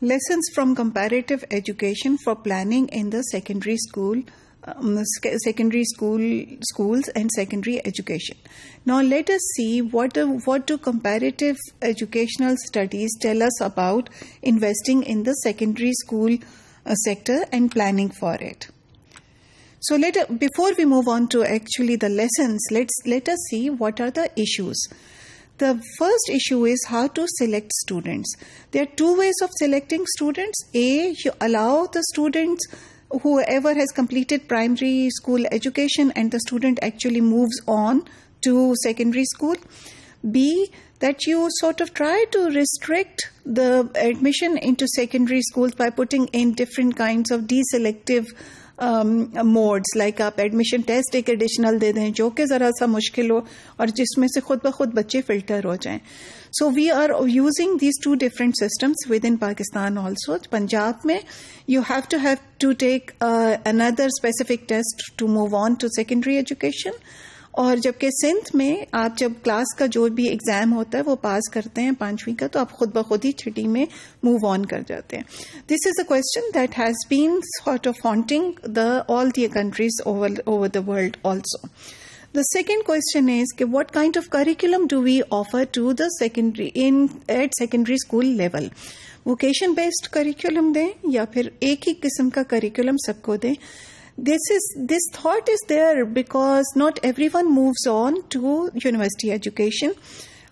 Lessons from comparative education for planning in the secondary school um, secondary school schools and secondary education. Now let us see what do, what do comparative educational studies tell us about investing in the secondary school uh, sector and planning for it. So let uh, before we move on to actually the lessons, let's let us see what are the issues. The first issue is how to select students. There are two ways of selecting students. A, you allow the students whoever has completed primary school education and the student actually moves on to secondary school. B, that you sort of try to restrict the admission into secondary schools by putting in different kinds of deselective modes like आप admission test एक additional दे दें जो कि ज़रा सा मुश्किल हो और जिसमें से खुद ब खुद बच्चे फिल्टर हो जाएं so we are using these two different systems within Pakistan also Punjab में you have to have to take another specific test to move on to secondary education और जबकि सिंध में आप जब क्लास का जो भी एग्ज़ाम होता है वो पास करते हैं पांचवीं का तो आप खुद ब खुद ही छठी में मूव ऑन कर जाते हैं this is a question that has been sort of haunting the all the countries over over the world also the second question is कि what kind of curriculum do we offer to the secondary in at secondary school level vocation based curriculum दें या फिर एक ही किस्म का curriculum सबको दें this is this thought is there because not everyone moves on to university education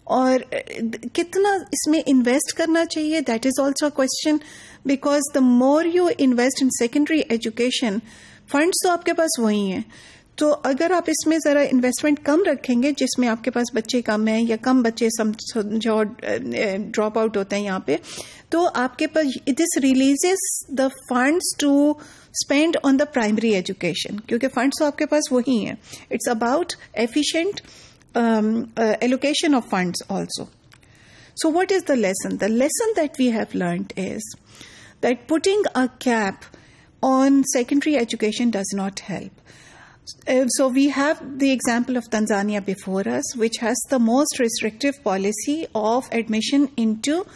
or kitna uh, isme invest karna chahiye that is also a question because the more you invest in secondary education funds to aapke paas wahi hai तो अगर आप इसमें ज़रा investment कम रखेंगे जिसमें आपके पास बच्चे कम हैं या कम बच्चे जो ड्रॉप आउट होते हैं यहाँ पे तो आपके पास this releases the funds to spend on the primary education क्योंकि फंड्स तो आपके पास वही हैं it's about efficient allocation of funds also so what is the lesson the lesson that we have learn is that putting a cap on secondary education does not help Uh, so we have the example of Tanzania before us, which has the most restrictive policy of admission into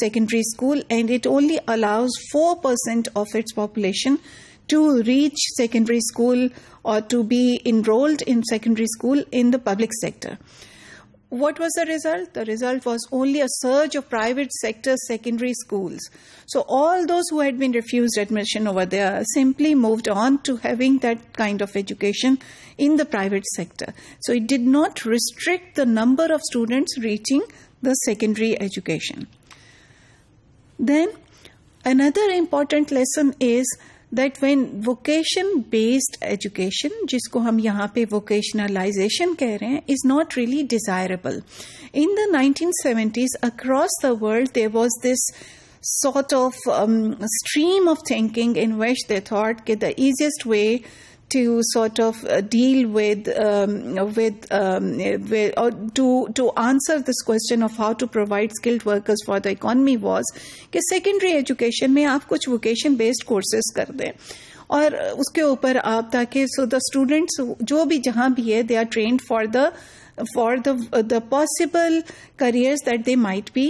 secondary school, and it only allows 4% of its population to reach secondary school or to be enrolled in secondary school in the public sector what was the result? The result was only a surge of private sector secondary schools. So, all those who had been refused admission over there simply moved on to having that kind of education in the private sector. So, it did not restrict the number of students reaching the secondary education. Then, another important lesson is that when vocation-based education, jisko hum yahan pe vocationalization is not really desirable. In the 1970s, across the world, there was this sort of um, stream of thinking in which they thought that the easiest way to sort of uh, deal with um, with, um, to to answer this question of how to provide skilled workers for the economy was कि secondary education में have कुछ vocation based courses कर दें और उसके ऊपर आप ताकि सो द स्टूडेंट्स जो भी जहाँ भी है they are train for the for the the possible careers that they might be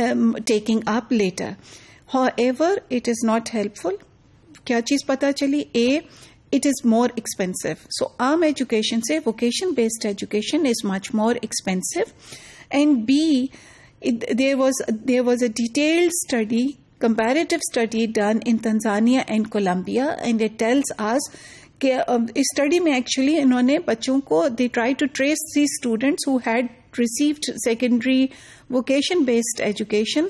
um, taking up later. However, it is not helpful. क्या चीज पता चली ए it is more expensive. So, ARM education, say vocation based education, is much more expensive. And B, it, there, was, there was a detailed study, comparative study done in Tanzania and Colombia, and it tells us कि इस study में actually इन्होंने they को to trace these students who had received secondary vocation based education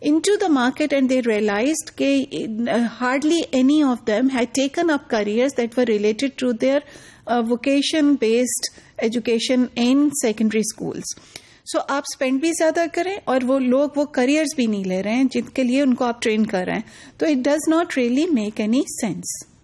into the market and they realized that hardly any of them had taken up careers that were related to their uh, vocation based education in secondary schools. So so, आप spend भी ज़्यादा करें और वो लोग वो careers भी नहीं ले रहे हैं जिनके लिए उनको आप ट्रेन कर रहे हैं तो it does not really make any sense